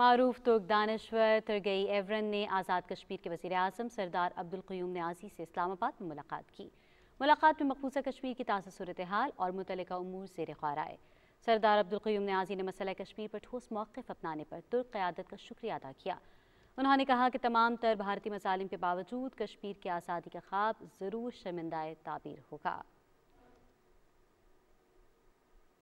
मारूफ तुर्क दानश्वर तरगई एवरन ने आज़ाद कश्मीर के वज़ी अजम सरदार अब्दुल्कयूम न्याजी से इस्लामाबाद में मुलाकात की मुलाकात में मकबूजा कश्मीर की ताज़ा सूरत हाल और मुतल अमूर जेर ख्वार आए सरदार अब्दुल्कयूम न्याजी ने मसला कश्मीर पर ठोस मौक़ अपनाने पर तुर्क क़्यादत का शुक्रिया अदा किया उन्होंने कहा कि तमाम तर भारतीय मसालम के बावजूद कश्मीर की आज़ादी का ख्वाब ज़रूर शर्मिंदा ताबीर होगा